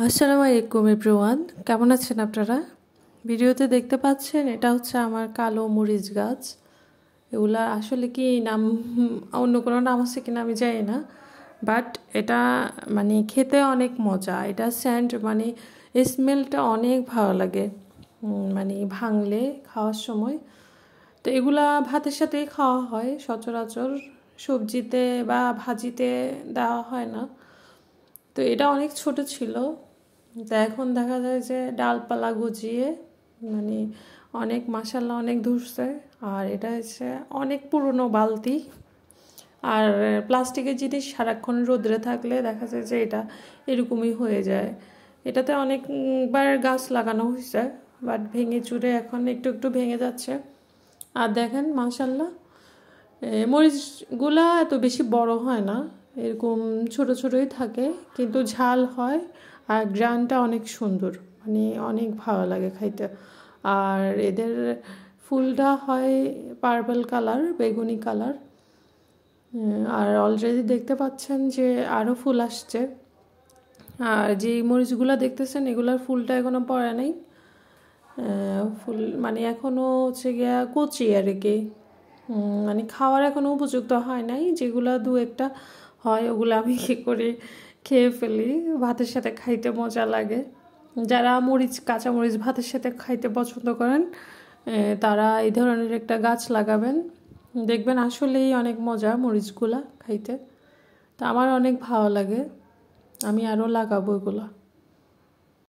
আসসালামু আলাইকুম এভরিওয়ান কেমন আছেন আপনারা ভিডিওতে দেখতে পাচ্ছেন এটা হচ্ছে আমার কালো মরিচ গাছ এগুলা আসলে কি নাম অন্য কোনো নাম আছে কিনা আমি জানি না বাট এটা মানে খেতে অনেক মজা এটা স্যান্ড মানে স্মেলটা অনেক ভালো লাগে মানে ভাঙলে খাওয়ার সময় তো এগুলা ভাতের সাথেই খাওয়া হয় সচরাচর সবজিতে বা ভাজিতে দেওয়া হয় না তো এটা অনেক ছোট ছিল তা এখন দেখা যায় যে ডালপালা গজিয়ে মানে অনেক মাসাল্লা অনেক ধুসছে আর এটা হচ্ছে অনেক পুরনো বালতি আর প্লাস্টিকের জিনিস সারাক্ষণ রোদ্রে থাকলে দেখা যায় যে এটা এরকমই হয়ে যায় এটাতে অনেকবার গাছ লাগানো হয়েছে বাট ভেঙে চুরে এখন একটু একটু ভেঙে যাচ্ছে আর দেখেন মাসাল্লা মরিচগুলা এত বেশি বড় হয় না এরকম ছোট ছোটই থাকে কিন্তু ঝাল হয় আর গ্রানটা অনেক সুন্দর মানে অনেক ভালো লাগে খাইতে আর এদের ফুলটা হয় পার্পল কালার বেগুনি কালার আর অলরেডি দেখতে পাচ্ছেন যে আরও ফুল আসছে আর যে মরিচগুলো দেখতেছেন এগুলার ফুলটা এখনও পড়ে নাই ফুল মানে এখনও হচ্ছে গিয়া কচি আর কি মানে খাওয়ার এখনও উপযুক্ত হয় নাই যেগুলো দু একটা হয় ওগুলো আমি কী করি খেয়ে ফেলি ভাতের সাথে খাইতে মজা লাগে যারা মরিচ কাঁচা মরিচ ভাতের সাথে খাইতে পছন্দ করেন তারা এই ধরনের একটা গাছ লাগাবেন দেখবেন আসলেই অনেক মজা মরিচগুলা খাইতে তা আমার অনেক ভালো লাগে আমি আরও লাগাবো এগুলো